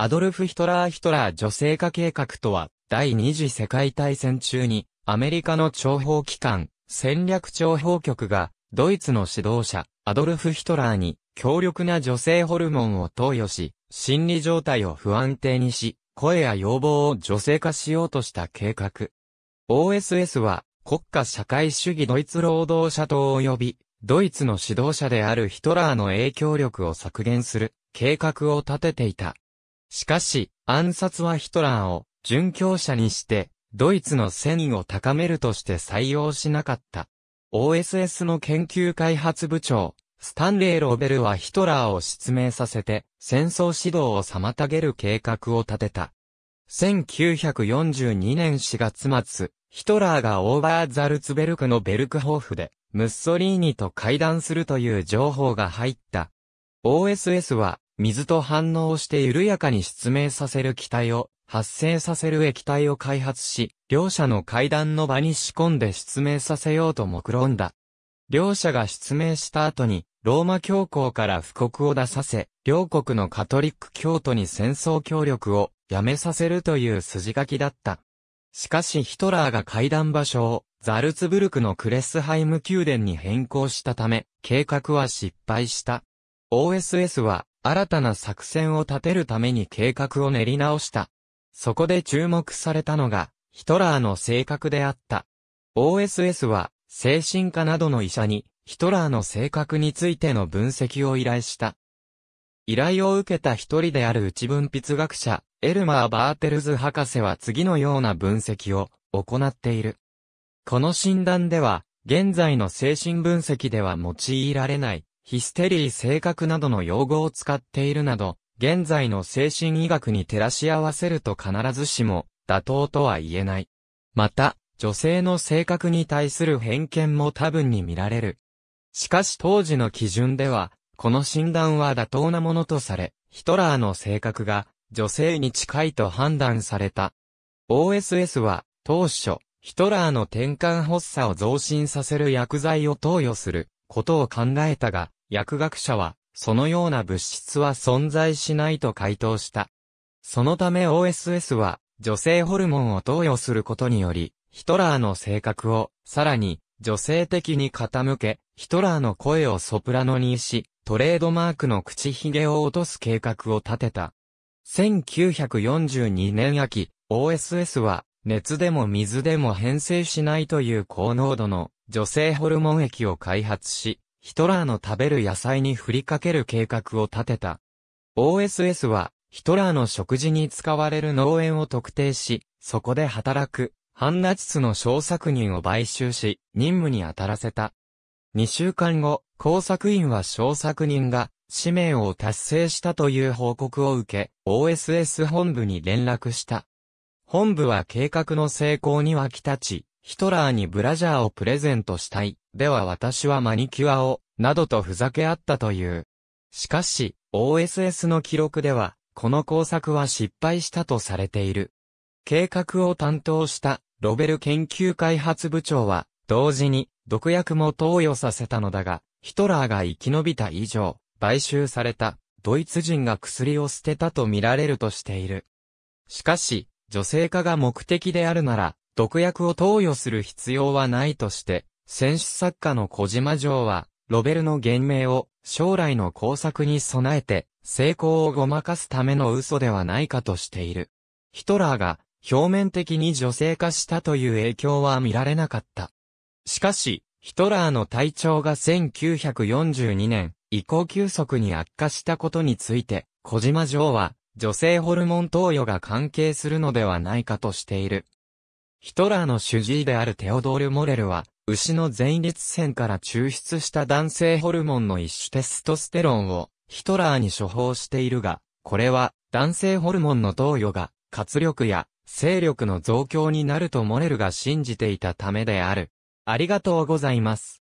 アドルフ・ヒトラー・ヒトラー女性化計画とは、第二次世界大戦中に、アメリカの諜報機関、戦略諜報局が、ドイツの指導者、アドルフ・ヒトラーに、強力な女性ホルモンを投与し、心理状態を不安定にし、声や要望を女性化しようとした計画。OSS は、国家社会主義ドイツ労働者党及び、ドイツの指導者であるヒトラーの影響力を削減する計画を立てていた。しかし、暗殺はヒトラーを殉教者にして、ドイツの戦意を高めるとして採用しなかった。OSS の研究開発部長、スタンレー・ロベルはヒトラーを失明させて、戦争指導を妨げる計画を立てた。1942年4月末、ヒトラーがオーバーザルツベルクのベルクホーフで、ムッソリーニと会談するという情報が入った。OSS は、水と反応して緩やかに失明させる気体を発生させる液体を開発し、両者の階段の場に仕込んで失明させようと目論んだ。両者が失明した後に、ローマ教皇から布告を出させ、両国のカトリック教徒に戦争協力をやめさせるという筋書きだった。しかしヒトラーが会談場所をザルツブルクのクレスハイム宮殿に変更したため、計画は失敗した。OSS は新たな作戦を立てるために計画を練り直した。そこで注目されたのが、ヒトラーの性格であった。OSS は、精神科などの医者に、ヒトラーの性格についての分析を依頼した。依頼を受けた一人である内分泌学者、エルマー・バーテルズ博士は次のような分析を行っている。この診断では、現在の精神分析では用いられない、ヒステリー性格などの用語を使っているなど、現在の精神医学に照らし合わせると必ずしも妥当とは言えない。また、女性の性格に対する偏見も多分に見られる。しかし当時の基準では、この診断は妥当なものとされ、ヒトラーの性格が女性に近いと判断された。OSS は当初、ヒトラーの転換発作を増進させる薬剤を投与することを考えたが、薬学者は、そのような物質は存在しないと回答した。そのため OSS は、女性ホルモンを投与することにより、ヒトラーの性格を、さらに、女性的に傾け、ヒトラーの声をソプラノにし、トレードマークの口ひげを落とす計画を立てた。1942年秋、OSS は、熱でも水でも変性しないという高濃度の女性ホルモン液を開発し、ヒトラーの食べる野菜に振りかける計画を立てた。OSS は、ヒトラーの食事に使われる農園を特定し、そこで働く、ハンナチスの小作人を買収し、任務に当たらせた。2週間後、工作員は小作人が、使命を達成したという報告を受け、OSS 本部に連絡した。本部は計画の成功に沸き立ち、ヒトラーにブラジャーをプレゼントしたい。では私はマニキュアを、などとふざけ合ったという。しかし、OSS の記録では、この工作は失敗したとされている。計画を担当した、ロベル研究開発部長は、同時に、毒薬も投与させたのだが、ヒトラーが生き延びた以上、買収された、ドイツ人が薬を捨てたと見られるとしている。しかし、女性化が目的であるなら、毒薬を投与する必要はないとして、戦士作家の小島城は、ロベルの言名を将来の工作に備えて成功をごまかすための嘘ではないかとしている。ヒトラーが表面的に女性化したという影響は見られなかった。しかし、ヒトラーの体調が1942年以降急速に悪化したことについて、小島城は女性ホルモン投与が関係するのではないかとしている。ヒトラーの主治医であるテオドール・モレルは、牛の前立腺から抽出した男性ホルモンの一種テストステロンをヒトラーに処方しているが、これは男性ホルモンの投与が活力や勢力の増強になるとモレルが信じていたためである。ありがとうございます。